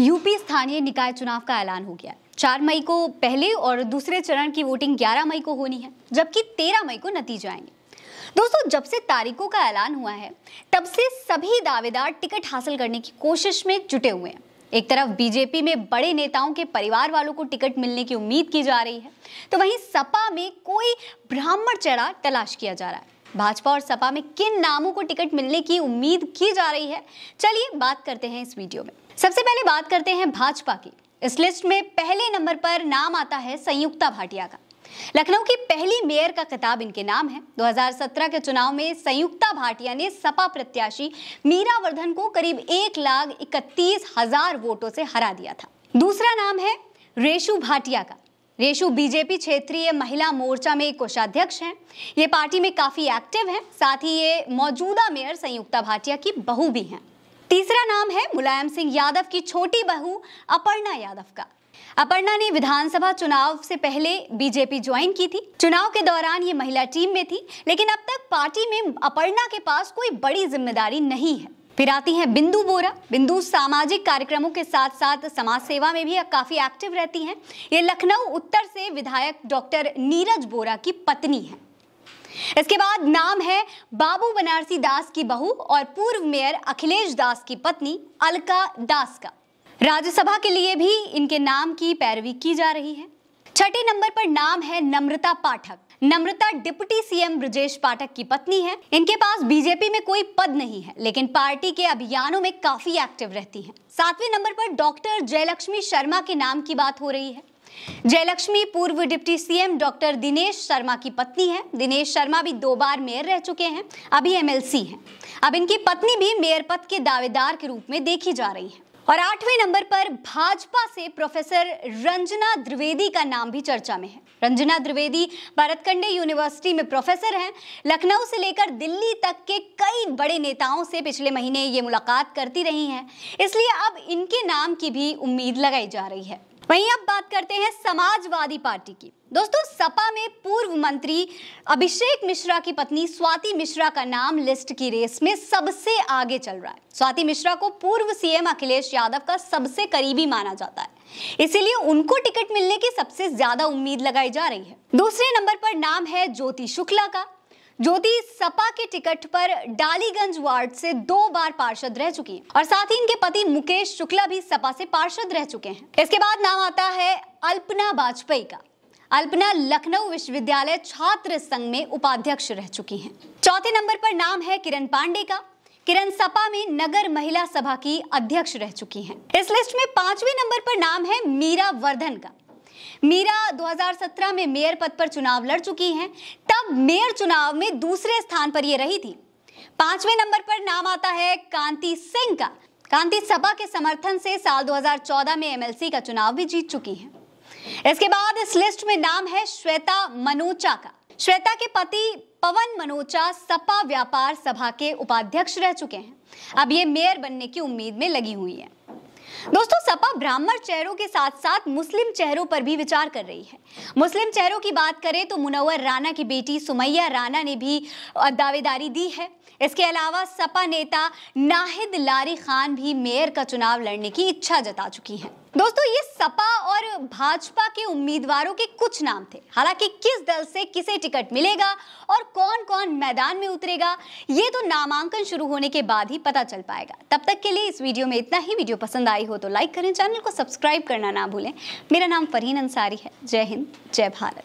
UP स्थानीय निकाय चुनाव का ऐलान हो गया चार मई को पहले और दूसरे चरण की वोटिंग 11 मई को होनी है जबकि 13 मई को नतीजे आएंगे दोस्तों जब से तारीखों का ऐलान हुआ है तब से सभी दावेदार टिकट हासिल करने की कोशिश में जुटे हुए हैं एक तरफ बीजेपी में बड़े नेताओं के परिवार वालों को टिकट मिलने की उम्मीद की जा रही है तो वहीं सपा में कोई ब्राह्मण चेहरा तलाश किया जा रहा है भाजपा और सपा में किन नामों को टिकट मिलने की उम्मीद की जा रही है चलिए बात करते हैं इस वीडियो में सबसे पहले बात करते हैं भाजपा की इस लिस्ट में पहले नंबर पर नाम आता है संयुक्ता भाटिया का लखनऊ की पहली मेयर का खिताब इनके नाम है 2017 के चुनाव में संयुक्ता भाटिया ने सपा प्रत्याशी मीरा वर्धन को करीब एक लाख इकतीस हजार वोटों से हरा दिया था दूसरा नाम है रेशु भाटिया का रेशु बीजेपी क्षेत्रीय महिला मोर्चा में कोषाध्यक्ष हैं ये पार्टी में काफ़ी एक्टिव हैं साथ ही ये मौजूदा मेयर संयुक्ता भाटिया की बहू भी हैं तीसरा नाम है मुलायम सिंह यादव की छोटी बहू अपर्णा यादव का अपर्णा ने विधानसभा चुनाव से पहले बीजेपी ज्वाइन की थी चुनाव के दौरान ये महिला टीम में थी लेकिन अब तक पार्टी में अपर्णा के पास कोई बड़ी जिम्मेदारी नहीं है फिर आती हैं बिंदु बोरा बिंदु सामाजिक कार्यक्रमों के साथ साथ समाज सेवा में भी काफ़ी एक्टिव रहती हैं ये लखनऊ उत्तर से विधायक डॉक्टर नीरज बोरा की पत्नी है इसके बाद नाम है बाबू बनारसी दास की बहू और पूर्व मेयर अखिलेश दास की पत्नी अलका दास का राज्यसभा के लिए भी इनके नाम की पैरवी की जा रही है छठे नंबर पर नाम है नम्रता पाठक नम्रता डिप्टी सीएम ब्रजेश पाठक की पत्नी है इनके पास बीजेपी में कोई पद नहीं है लेकिन पार्टी के अभियानों में काफी एक्टिव रहती है सातवें नंबर पर डॉक्टर जयलक्ष्मी शर्मा के नाम की बात हो रही है जयलक्ष्मी पूर्व deputy CM doctor Dinesh Sharma की पत्नी है दिनेश शर्मा भी दो बार मेयर रह चुके हैं अभी एमएलसी हैं अब इनकी पत्नी भी मेयर पद के दावेदार के रूप में देखी जा रही है और आठवें नंबर पर भाजपा से प्रोफेसर रंजना द्विवेदी का नाम भी चर्चा में है रंजना द्विवेदी भारतखंडे यूनिवर्सिटी में प्रोफेसर हैं लखनऊ से लेकर दिल्ली तक के कई बड़े नेताओं से पिछले महीने ये मुलाकात करती रही हैं इसलिए अब इनके नाम की भी उम्मीद लगाई जा रही है वहीं अब बात करते हैं समाजवादी पार्टी की दोस्तों सपा में पूर्व मंत्री अभिषेक मिश्रा की पत्नी स्वाति मिश्रा का नाम लिस्ट की रेस में सबसे आगे चल रहा है स्वाति मिश्रा को पूर्व सीएम अखिलेश यादव का सबसे करीबी माना जाता है इसीलिए उनको टिकट मिलने की सबसे ज्यादा उम्मीद लगाई जा रही है दूसरे नंबर पर नाम है ज्योति शुक्ला का ज्योति सपा के टिकट पर डालीगंज वार्ड से दो बार पार्षद रह चुकी है और साथ ही इनके पति मुकेश शुक्ला भी सपा से पार्षद रह चुके हैं इसके बाद नाम आता है अल्पना वाजपेयी का अल्पना लखनऊ विश्वविद्यालय छात्र संघ में उपाध्यक्ष रह चुकी हैं। चौथे नंबर पर नाम है किरण पांडे का किरण सपा में नगर महिला सभा की अध्यक्ष रह चुकी हैं। इस लिस्ट में पांचवें नंबर पर नाम है मीरा वर्धन का मीरा 2017 में मेयर पद पर चुनाव लड़ चुकी हैं तब मेयर चुनाव में दूसरे स्थान पर ये रही थी पांचवें नंबर पर नाम आता है कांति सिंह का कांति सभा के समर्थन से साल 2014 में एमएलसी का चुनाव भी जीत चुकी है इसके बाद इस लिस्ट में नाम है श्वेता मनोचा का श्वेता के पति पवन मनोचा सपा व्यापार सभा के उपाध्यक्ष रह चुके हैं अब ये मेयर बनने की उम्मीद में लगी हुई है दोस्तों सपा ब्राह्मण चेहरों के साथ साथ मुस्लिम चेहरों पर भी विचार कर रही है मुस्लिम चेहरों की बात करें तो मुनवर राणा की बेटी सुमैया राणा ने भी दावेदारी दी है इसके अलावा सपा नेता नाहिद लारी खान भी मेयर का चुनाव लड़ने की इच्छा जता चुकी हैं दोस्तों ये सपा और भाजपा के उम्मीदवारों के कुछ नाम थे हालांकि किस दल से किसे टिकट मिलेगा और कौन कौन मैदान में उतरेगा ये तो नामांकन शुरू होने के बाद ही पता चल पाएगा तब तक के लिए इस वीडियो में इतना ही वीडियो पसंद आई हो तो लाइक करें चैनल को सब्सक्राइब करना ना भूलें मेरा नाम फरहीन अंसारी है जय हिंद जय भारत